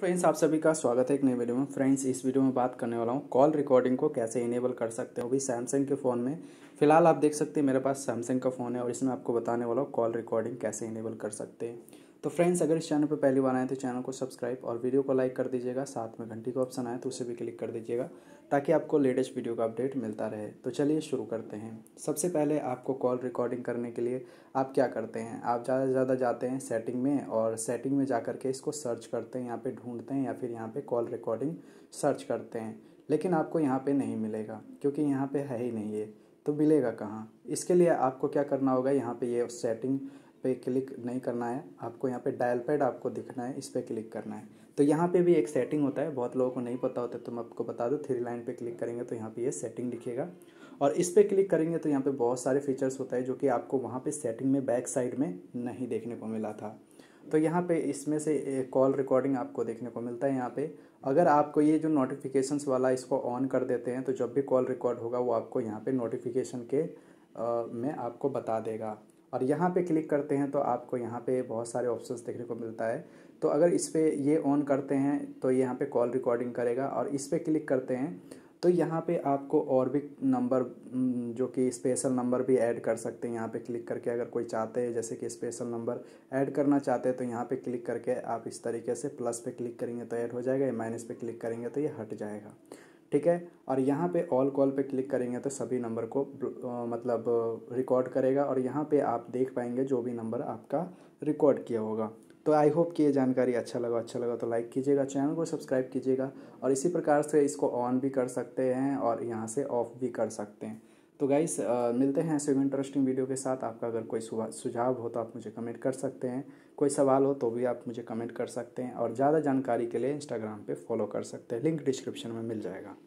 friends आप सभी का स्वागत है एक नई वीडियो में फ्रेंड्स इस वीडियो में बात करने वाला हूँ कॉल रिकॉर्डिंग को कैसे इनेबल कर सकते हो अभी सैमसंग के फ़ोन में फिलहाल आप देख सकते हैं मेरे पास सैमसंग का फ़ोन है और इसमें आपको बताने वाला हूँ कॉल रिकॉर्डिंग कैसे इनेबल कर सकते हैं तो फ्रेंड्स अगर इस चैनल पर पहली बार आए तो चैनल को सब्सक्राइब और वीडियो को लाइक कर दीजिएगा साथ में घंटी का ऑप्शन आए तो उसे भी क्लिक कर दीजिएगा ताकि आपको लेटेस्ट वीडियो का अपडेट मिलता रहे तो चलिए शुरू करते हैं सबसे पहले आपको कॉल रिकॉर्डिंग करने के लिए आप क्या करते हैं आप ज़्यादा से ज़्यादा जाते हैं सेटिंग में और सेटिंग में जा के इसको सर्च करते हैं यहाँ पर ढूंढते हैं या फिर यहाँ पर कॉल रिकॉर्डिंग सर्च करते हैं लेकिन आपको यहाँ पर नहीं मिलेगा क्योंकि यहाँ पर है ही नहीं ये तो मिलेगा कहाँ इसके लिए आपको क्या करना होगा यहाँ पे ये सेटिंग पे क्लिक नहीं करना है आपको यहाँ पे डायल पैड आपको दिखना है इस पर क्लिक करना है तो यहाँ पे भी एक सेटिंग होता है बहुत लोगों को नहीं पता होता तो मैं आपको बता दूँ थ्री लाइन पे क्लिक करेंगे तो यहाँ पे ये यह सेटिंग दिखेगा और इस पर क्लिक करेंगे तो यहाँ पे बहुत सारे फीचर्स होता है जो कि आपको वहाँ पर सेटिंग में बैक साइड में नहीं देखने को मिला था तो यहाँ पर इसमें से कॉल रिकॉर्डिंग आपको देखने को मिलता है यहाँ पर अगर आपको ये जो नोटिफिकेशंस वाला इसको ऑन कर देते हैं तो जब भी कॉल रिकॉर्ड होगा वो आपको यहाँ पर नोटिफिकेशन के में आपको बता देगा और यहाँ पे क्लिक करते हैं तो आपको यहाँ पे बहुत सारे ऑप्शंस देखने को मिलता है तो अगर इस पर ये ऑन करते हैं तो यहाँ पे कॉल रिकॉर्डिंग करेगा और इस पर क्लिक करते हैं तो यहाँ पे आपको और भी नंबर हम्म, जो कि स्पेशल नंबर भी ऐड कर सकते हैं यहाँ पे क्लिक करके अगर कोई चाहते हैं जैसे कि स्पेशल नंबर ऐड करना चाहते हैं तो यहाँ पे क्लिक करके आप इस तरीके से प्लस पे क्लिक करेंगे तो ऐड हो जाएगा या माइनस पे क्लिक करेंगे तो ये हट जाएगा ठीक है और यहाँ पे ऑल कॉल पे क्लिक करेंगे तो सभी नंबर को आ, मतलब रिकॉर्ड करेगा और यहाँ पे आप देख पाएंगे जो भी नंबर आपका रिकॉर्ड किया होगा तो आई होप कि ये जानकारी अच्छा लगा अच्छा लगा तो लाइक कीजिएगा चैनल को सब्सक्राइब कीजिएगा और इसी प्रकार से इसको ऑन भी कर सकते हैं और यहाँ से ऑफ भी कर सकते हैं तो गाइस मिलते हैं ऐसे इंटरेस्टिंग वीडियो के साथ आपका अगर कोई सुझाव हो तो आप मुझे कमेंट कर सकते हैं कोई सवाल हो तो भी आप मुझे कमेंट कर सकते हैं और ज़्यादा जानकारी के लिए इंस्टाग्राम पे फॉलो कर सकते हैं लिंक डिस्क्रिप्शन में मिल जाएगा